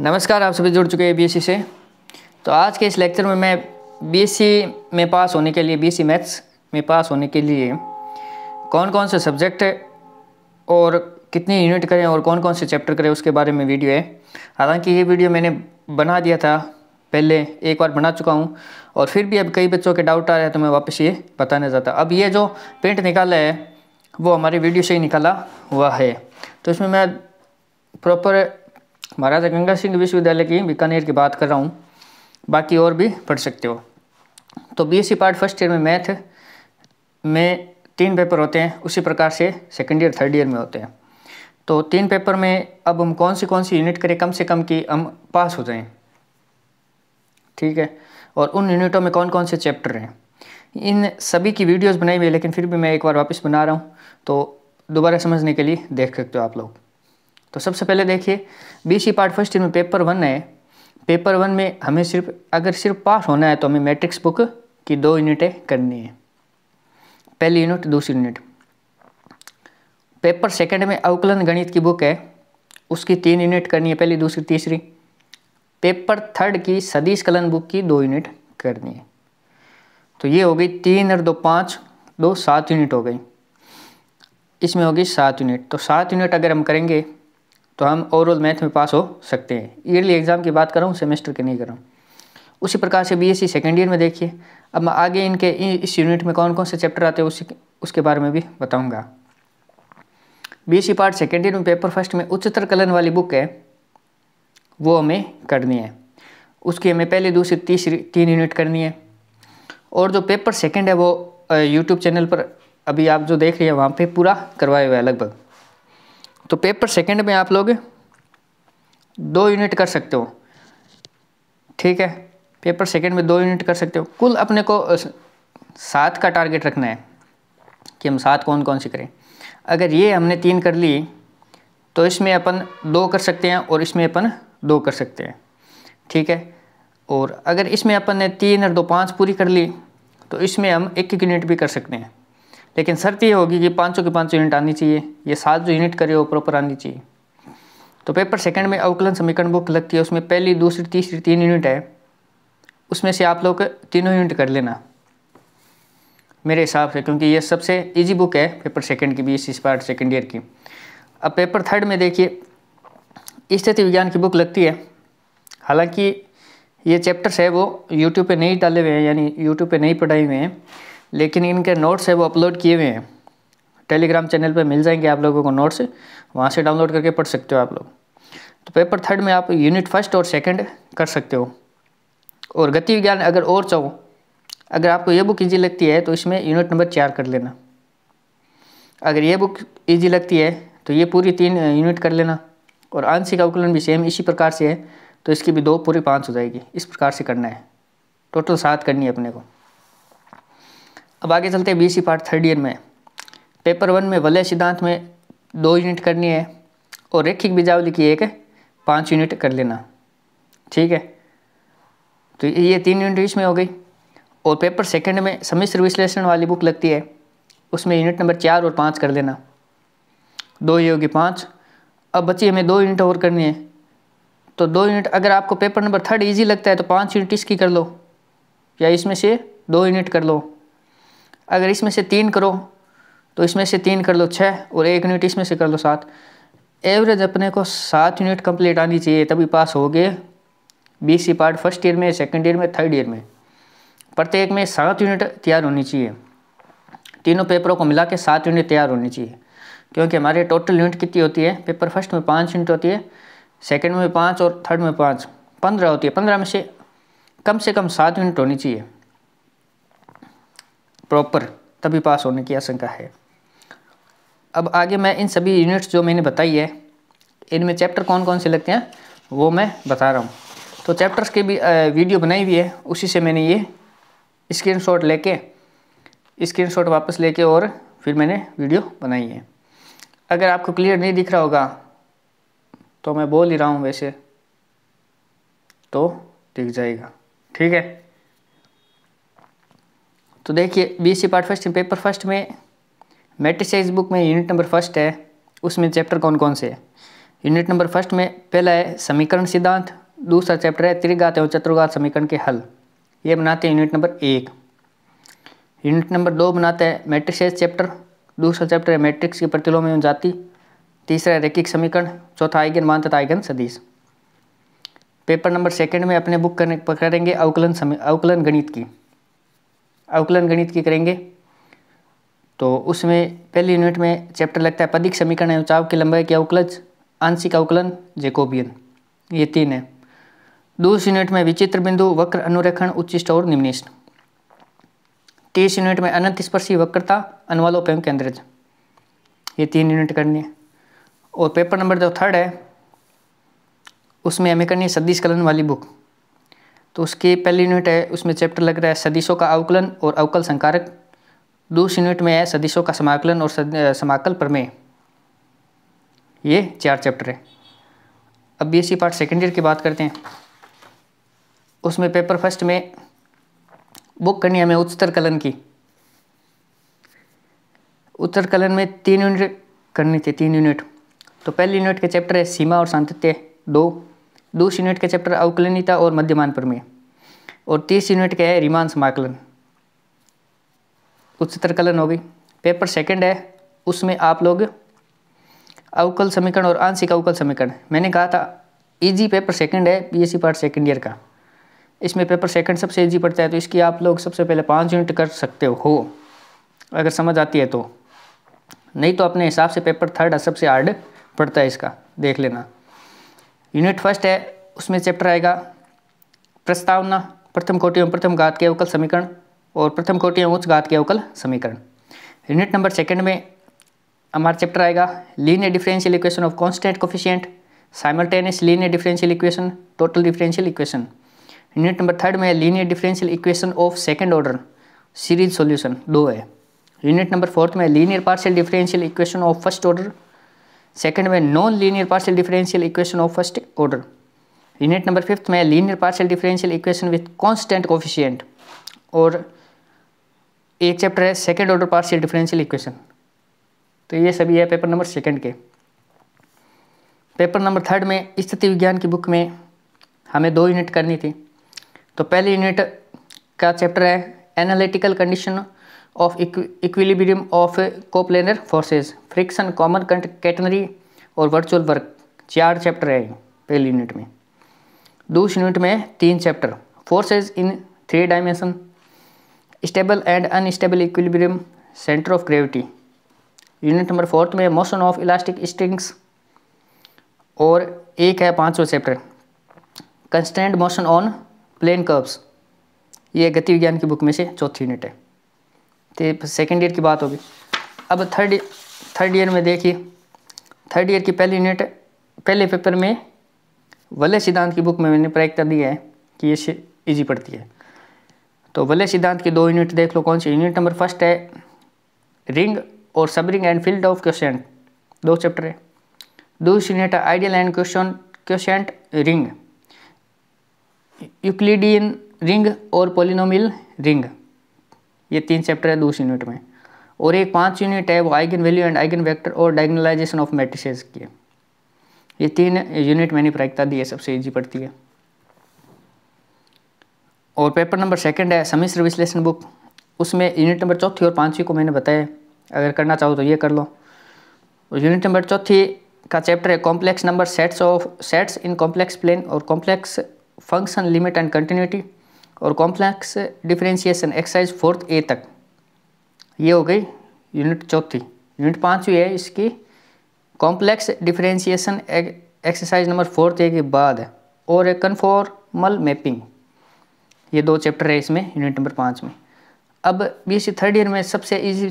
नमस्कार आप सभी जुड़ चुके हैं बी से तो आज के इस लेक्चर में मैं बी में पास होने के लिए बी मैथ्स में पास होने के लिए कौन कौन से सब्जेक्ट और कितनी यूनिट करें और कौन कौन से चैप्टर करें उसके बारे में वीडियो है हालांकि ये वीडियो मैंने बना दिया था पहले एक बार बना चुका हूँ और फिर भी अब कई बच्चों के डाउट आ रहे हैं तो मैं वापस ये बताने जाता अब ये जो प्रिंट निकाला है वो हमारे वीडियो से ही निकाला हुआ है तो इसमें मैं प्रॉपर महाराजा गंगा सिंह विश्वविद्यालय की बीकानेर की बात कर रहा हूँ बाकी और भी पढ़ सकते हो तो बीएससी पार्ट फर्स्ट ईयर में मैथ में तीन पेपर होते हैं उसी प्रकार से सेकेंड ईयर थर्ड ईयर में होते हैं तो तीन पेपर में अब हम कौन सी कौन सी यूनिट करें कम से कम कि हम पास हो जाएं ठीक है और उन यूनिटों में कौन कौन से चैप्टर हैं इन सभी की वीडियोस बनाई हुई है लेकिन फिर भी मैं एक बार वापस बना रहा हूँ तो दोबारा समझने के लिए देख सकते हो आप लोग तो सबसे पहले देखिए बीसी पार्ट फर्स्ट में पेपर वन है पेपर वन में हमें सिर्फ अगर सिर्फ पास होना है तो हमें मैट्रिक्स बुक की दो यूनिटें करनी है पहली यूनिट दूसरी यूनिट पेपर सेकंड में अवकलन गणित की बुक है उसकी तीन यूनिट करनी है पहली दूसरी तीसरी पेपर थर्ड की सदीश कलन बुक की दो यूनिट करनी है तो ये हो गई तीन और दो पाँच दो सात यूनिट हो गई इसमें होगी सात यूनिट तो सात यूनिट अगर हम करेंगे तो हम ओवरऑल मैथ में पास हो सकते हैं ईयरली एग्ज़ाम की बात कर रहा हूँ सेमेस्टर की नहीं कर रहा हूँ उसी प्रकार से बीएससी सेकेंड ईयर में देखिए अब मैं आगे इनके इस यूनिट में कौन कौन से चैप्टर आते हैं उसी उसके बारे में भी बताऊँगा बीएससी पार्ट सेकेंड ईयर में पेपर फर्स्ट में उच्चतर कलन वाली बुक है वो हमें करनी है उसकी हमें पहले दूसरी तीसरी तीन यूनिट करनी है और जो पेपर सेकेंड है वो यूट्यूब चैनल पर अभी आप जो देख रहे हैं वहाँ पे पूरा करवाया हुआ है लगभग तो पेपर सेकंड में आप लोग दो यूनिट कर सकते हो ठीक है पेपर सेकंड में दो यूनिट कर सकते हो कुल अपने को सात का टारगेट रखना है कि हम सात कौन कौन सी करें अगर ये हमने तीन कर ली तो इसमें अपन दो कर सकते हैं और इसमें अपन दो कर सकते हैं ठीक है और अगर इसमें अपन ने तीन और दो पाँच पूरी कर ली तो इसमें हम एक एक यूनिट भी कर सकते हैं लेकिन शर्त ये होगी कि पाँच सौ की पाँच सौ यूनिट आनी चाहिए ये सात जो यूनिट करे वो प्रॉपर आनी चाहिए तो पेपर सेकंड में अवकलन समीकरण बुक लगती है उसमें पहली दूसरी तीसरी तीन यूनिट है उसमें से आप लोग तीनों यूनिट कर लेना मेरे हिसाब से क्योंकि ये सबसे इजी बुक है पेपर सेकंड की BSc part second year की अब पेपर थर्ड में देखिए स्थिति विज्ञान की बुक लगती है हालांकि ये चैप्टर्स है वो यूट्यूब पे नहीं डाले हुए हैं यानी यूट्यूब पे नहीं पढ़ाए हुए हैं लेकिन इनके नोट्स है वो अपलोड किए हुए हैं टेलीग्राम चैनल पे मिल जाएंगे आप लोगों को नोट्स वहाँ से डाउनलोड करके पढ़ सकते हो आप लोग तो पेपर थर्ड में आप यूनिट फर्स्ट और सेकंड कर सकते हो और गति विज्ञान अगर और चाहो अगर आपको ये बुक ईजी लगती है तो इसमें यूनिट नंबर चार कर लेना अगर ये बुक ईजी लगती है तो ये पूरी तीन यूनिट कर लेना और आंशिक अवकुलन भी सेम इसी प्रकार से है तो इसकी भी दो पूरी पाँच हो जाएगी इस प्रकार से करना है टोटल सात करनी है अपने को अब आगे चलते हैं बीसी पार्ट थर्ड ईयर में पेपर वन में वलय सिद्धांत में दो यूनिट करनी है और रेखिक बीजावली की एक पाँच यूनिट कर लेना ठीक है तो ये तीन यूनिट इसमें हो गई और पेपर सेकंड में सम्मिश्र विश्लेषण वाली बुक लगती है उसमें यूनिट नंबर चार और पाँच कर लेना दो ये होगी पाँच अब बच्ची हमें दो यूनिट और करनी है तो दो यूनिट अगर आपको पेपर नंबर थर्ड इजी लगता है तो पाँच यूनिट इसकी कर लो या इसमें से दो यूनिट कर लो अगर इसमें से तीन करो तो इसमें से तीन कर लो छः और एक यूनिट इसमें से कर लो सात एवरेज अपने को सात यूनिट कंप्लीट आनी चाहिए तभी पास हो गए BSc part first year में सेकेंड ईयर में थर्ड ईयर में प्रत्येक में सात यूनिट तैयार होनी चाहिए तीनों पेपरों को मिला के सात यूनिट तैयार होनी चाहिए क्योंकि हमारे टोटल यूनिट कितनी होती है पेपर फर्स्ट में पाँच यूनिट होती है सेकेंड में पाँच और थर्ड में पाँच पंद्रह होती है पंद्रह में से कम से कम सात यूनिट होनी चाहिए प्रॉपर तभी पास होने की आशंका है अब आगे मैं इन सभी यूनिट्स जो मैंने बताई है इनमें चैप्टर कौन कौन से लगते हैं वो मैं बता रहा हूँ तो चैप्टर्स की भी वीडियो बनाई हुई है उसी से मैंने ये स्क्रीनशॉट लेके स्क्रीनशॉट वापस लेके और फिर मैंने वीडियो बनाई है अगर आपको क्लियर नहीं दिख रहा होगा तो मैं बोल ही रहा हूँ वैसे तो दिख जाएगा ठीक है तो देखिए C part first paper first में मेट्रिसाइज बुक में यूनिट नंबर फर्स्ट है उसमें चैप्टर कौन कौन से है यूनिट नंबर फर्स्ट में पहला है समीकरण सिद्धांत दूसरा चैप्टर है त्रिघात एवं चतुर्घात समीकरण के हल ये बनाते हैं यूनिट नंबर एक यूनिट नंबर दो हैं मैट्रिक साइज चैप्टर दूसरा चैप्टर है मैट्रिक्स की प्रतिलोम एवं जाति तीसरा है रैखिक समीकरण चौथा आइगन मान तथा आइगन सदिश पेपर नंबर सेकंड में अपने बुक करने करेंगे अवकलन समी अवकलन गणित की अवकलन गणित की करेंगे तो उसमें पहली यूनिट में चैप्टर लगता है पदिक समीकरण एवं चाव की लंबाई के अवकलज आंशिक अवकलन जेकोबियन ये तीन है दूसरी यूनिट में विचित्र बिंदु वक्र अनुरेखण उच्चिष्ट और निम्निष्ट तीस यूनिट में अनंत स्पर्शी वक्रता अनुवालोप एवं केंद्रज ये तीन यूनिट करनी है और पेपर नंबर जो थर्ड है उसमें हमें करनी है सदी स्कलन वाली बुक तो उसके पहली यूनिट है उसमें चैप्टर लग रहा है सदिशों का अवकलन और अवकल संकारक दूसरी यूनिट में है सदिशों का समाकलन और समाकल प्रमेय ये चार चैप्टर है अब BSc part second year की बात करते हैं उसमें पेपर फर्स्ट में बुक करनी है हमें उच्चतर कलन की उत्तर कलन में तीन यूनिट करनी थी तीन यूनिट तो पहली यूनिट के चैप्टर है सीमा और सांतत्य दो दूस यूनिट के चैप्टर अवकलनिता और मध्यमान प्रमेय और तीस यूनिट के है रिमान समाकलन उच्चतर कलन गई पेपर सेकंड है उसमें आप लोग अवकल समीकरण और आंशिक अवकल समीकरण मैंने कहा था इजी पेपर सेकंड है बीएससी पार्ट सेकंड ईयर का इसमें पेपर सेकंड सबसे इजी पड़ता है तो इसकी आप लोग सबसे पहले पाँच यूनिट कर सकते हो अगर समझ आती है तो नहीं तो अपने हिसाब से पेपर थर्ड सबसे हार्ड पड़ता है इसका देख लेना यूनिट फर्स्ट है उसमें चैप्टर आएगा प्रस्तावना प्रथम कोटि एवं प्रथम घात के अवकल समीकरण और प्रथम कोटि एवं उच्च घात के अवकल समीकरण यूनिट नंबर सेकंड में हमारा चैप्टर आएगा linear differential equation of constant coefficient simultaneous linear differential equation total differential equation unit number third में linear differential equation of second order series solution दो है यूनिट नंबर फोर्थ में linear partial differential equation of first order second में non linear partial differential equation of first order unit number fifth में linear partial differential equation with constant coefficient और एक chapter है second order partial differential equation तो ये सभी है paper number second के पेपर नंबर थर्ड में स्थिति विज्ञान की बुक में हमें दो यूनिट करनी थी तो पहली यूनिट का चैप्टर है analytical condition of equilibrium of coplanar forces friction common catenary और वर्चुअल वर्क चार चैप्टर है पहली यूनिट में दूसरी यूनिट में तीन chapter forces in three dimension stable and unstable equilibrium centre of gravity unit number fourth में मोशन ऑफ इलास्टिक स्ट्रिंग्स और एक है पाँचवा chapter constant motion on plane curves ये गति विज्ञान की बुक में से चौथी यूनिट है तो सेकेंड ईयर की बात होगी अब थर्ड थर्ड ईयर में देखिए थर्ड ईयर की पहली यूनिट पहले पेपर में वलय सिद्धांत की बुक में मैंने प्रैक्टर दिया है कि ये ईजी पड़ती है तो वलय सिद्धांत की दो यूनिट देख लो कौन सी यूनिट नंबर फर्स्ट है रिंग और सब ring and field of question दो चैप्टर है दूसरी यूनिट है ideal and question question ring Euclidean ring और पोलिनोमिल रिंग ये तीन चैप्टर है दूसरी यूनिट में और एक पांच यूनिट है वो eigen value and eigen vector और डायगनलाइजेशन ऑफ मैट्रिसेस की है ये तीन यूनिट मैंने प्रायिकता दी है सबसे ईजी पड़ती है और पेपर नंबर सेकंड है समिश्र विश्लेषण बुक उसमें यूनिट नंबर चौथी और पाँचवीं को मैंने बताया अगर करना चाहो तो ये कर लो और यूनिट नंबर चौथी का चैप्टर है complex number sets of sets in complex plane और complex function limit and continuity और complex differentiation exercise fourth A तक ये हो गई यूनिट चौथी यूनिट पाँचवीं है इसकी complex differentiation exercise number fourth A के बाद और एक कन्फॉर्मल मैपिंग ये दो चैप्टर है इसमें यूनिट नंबर पाँच में अब बी एस थर्ड ईयर में सबसे ईजी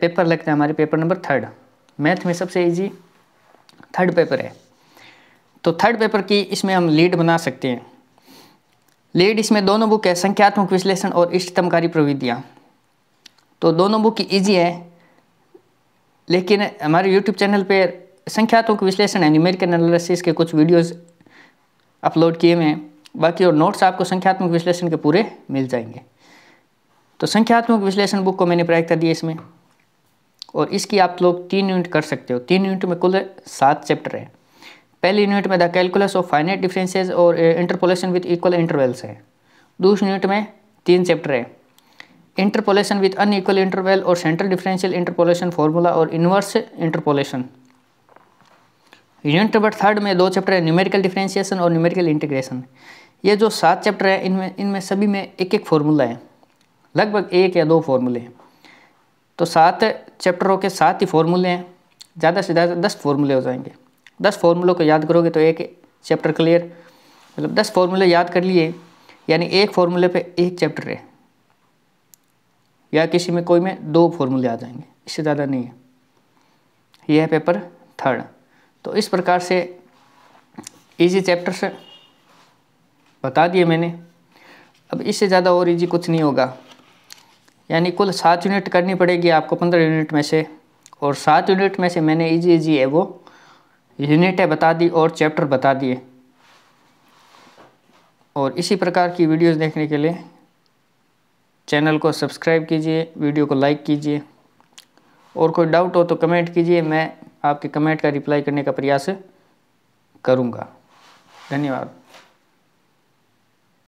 पेपर लगता है हमारे पेपर नंबर थर्ड मैथ में सबसे ईजी थर्ड पेपर है तो थर्ड पेपर की इसमें हम लीड बना सकते हैं लेड इसमें दोनों बुक है संख्यात्मक विश्लेषण और इष्टतमकारी प्रविधियाँ तो दोनों बुक ईजी है लेकिन हमारे यूट्यूब चैनल पर संख्यात्मक विश्लेषण है न्यूमेरिकल एनालिसिस के कुछ वीडियोस अपलोड किए हुए हैं बाकी और नोट्स आपको संख्यात्मक विश्लेषण के पूरे मिल जाएंगे तो संख्यात्मक विश्लेषण बुक को मैंने कर दी इसमें और इसकी आप लोग तीन यूनिट कर सकते हो तीन यूनिट में कुल सात चैप्टर हैं पहली यूनिट में the calculus of finite differences और इंटरपोलेशन विथ इक्वल इंटरवेल्स है दूसरी यूनिट में तीन चैप्टर है इंटरपोलेशन विथ अनइक्वल इंटरवेल और सेंट्रल डिफरेंशियल इंटरपोलेशन फार्मूला और inverse interpolation unit number third में दो चैप्टर है न्यूमेरिकल डिफरेंशिएशन और न्यूमेरिकल इंटीग्रेशन ये जो सात चैप्टर हैं इनमें इनमें सभी में एक एक फार्मूला है लगभग एक या दो फार्मूले हैं तो सात चैप्टरों के सात ही फार्मूले हैं ज़्यादा से ज़्यादा दस फार्मूले हो जाएंगे दस फॉर्मूलों को याद करोगे तो एक चैप्टर क्लियर मतलब दस फॉर्मूले याद कर लिए यानी एक फॉर्मूले पे एक चैप्टर है या किसी में कोई में दो फॉर्मूले आ जाएंगे इससे ज़्यादा नहीं है यह है पेपर थर्ड तो इस प्रकार से इजी से बता दिए मैंने अब इससे ज़्यादा और इजी कुछ नहीं होगा यानी कुल सात यूनिट करनी पड़ेगी आपको पंद्रह यूनिट में से और सात यूनिट में से मैंने इजी इजी है वो यूनिटें बता दी और चैप्टर बता दिए और इसी प्रकार की वीडियोस देखने के लिए चैनल को सब्सक्राइब कीजिए वीडियो को लाइक कीजिए और कोई डाउट हो तो कमेंट कीजिए मैं आपके कमेंट का रिप्लाई करने का प्रयास करूँगा धन्यवाद